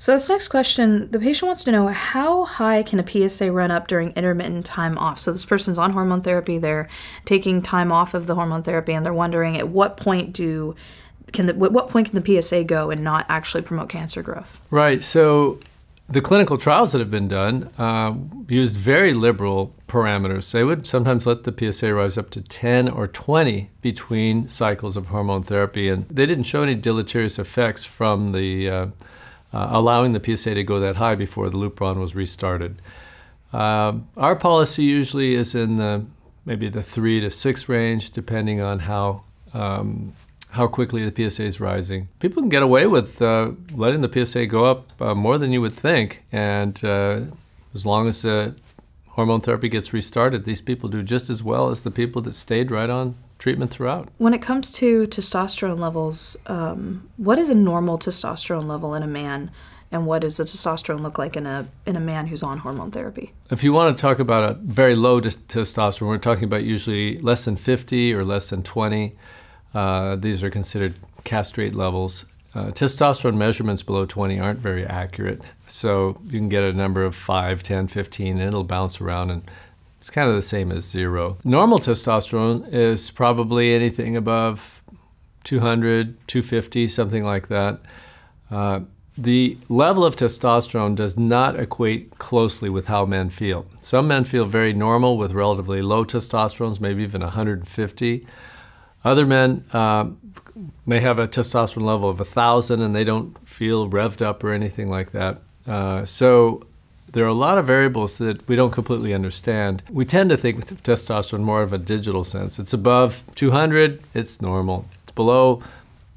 So, this next question the patient wants to know how high can a PSA run up during intermittent time off? So, this person's on hormone therapy, they're taking time off of the hormone therapy, and they're wondering at what point do can the, at what point can the PSA go and not actually promote cancer growth? Right. So, the clinical trials that have been done uh, used very liberal parameters. They would sometimes let the PSA rise up to 10 or 20 between cycles of hormone therapy, and they didn't show any deleterious effects from the uh, uh, allowing the PSA to go that high before the Lupron was restarted. Uh, our policy usually is in the maybe the three to six range, depending on how um, how quickly the PSA is rising. People can get away with uh, letting the PSA go up uh, more than you would think, and uh, as long as the hormone therapy gets restarted, these people do just as well as the people that stayed right on treatment throughout. When it comes to testosterone levels, um, what is a normal testosterone level in a man, and what does the testosterone look like in a in a man who's on hormone therapy? If you want to talk about a very low testosterone, we're talking about usually less than 50 or less than 20. Uh, these are considered castrate levels. Uh, testosterone measurements below 20 aren't very accurate, so you can get a number of 5, 10, 15, and it'll bounce around and it's kind of the same as zero. Normal testosterone is probably anything above 200, 250, something like that. Uh, the level of testosterone does not equate closely with how men feel. Some men feel very normal with relatively low testosterones, maybe even 150. Other men uh, may have a testosterone level of 1,000 and they don't feel revved up or anything like that. Uh, so there are a lot of variables that we don't completely understand. We tend to think of testosterone more of a digital sense. It's above 200, it's normal. It's below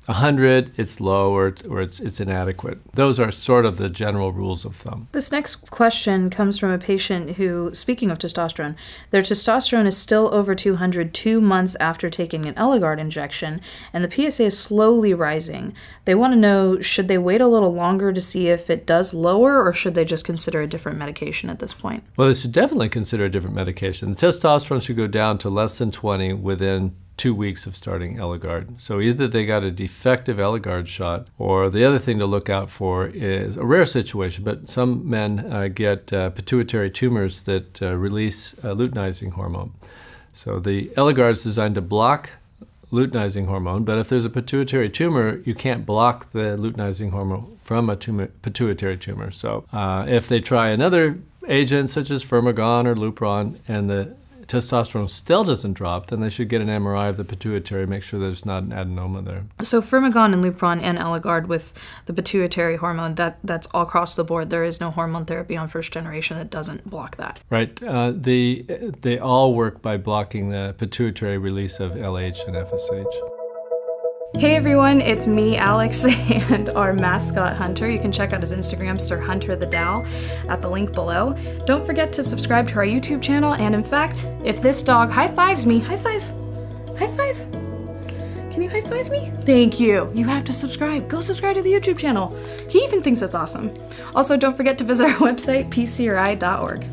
100, it's low or, it's, or it's, it's inadequate. Those are sort of the general rules of thumb. This next question comes from a patient who, speaking of testosterone, their testosterone is still over 200 two months after taking an Eligard injection, and the PSA is slowly rising. They want to know should they wait a little longer to see if it does lower, or should they just consider a different medication at this point? Well, they should definitely consider a different medication. The testosterone should go down to less than 20 within two weeks of starting Eligard. So either they got a defective Eligard shot, or the other thing to look out for is a rare situation, but some men uh, get uh, pituitary tumors that uh, release luteinizing hormone. So the Eligard is designed to block luteinizing hormone, but if there's a pituitary tumor, you can't block the luteinizing hormone from a tumor, pituitary tumor. So uh, if they try another agent such as Firmagon or Lupron and the testosterone still doesn't drop, then they should get an MRI of the pituitary, make sure there's not an adenoma there. So Firmagon and Lupron and Eligard with the pituitary hormone, that that's all across the board. There is no hormone therapy on first generation that doesn't block that. Right. Uh, the, they all work by blocking the pituitary release of LH and FSH. Hey everyone, it's me, Alex, and our mascot Hunter. You can check out his Instagram, Sir Hunter the Dow, at the link below. Don't forget to subscribe to our YouTube channel, and in fact, if this dog high fives me, high five, high five. Can you high five me? Thank you. You have to subscribe. Go subscribe to the YouTube channel. He even thinks that's awesome. Also, don't forget to visit our website, pcri.org.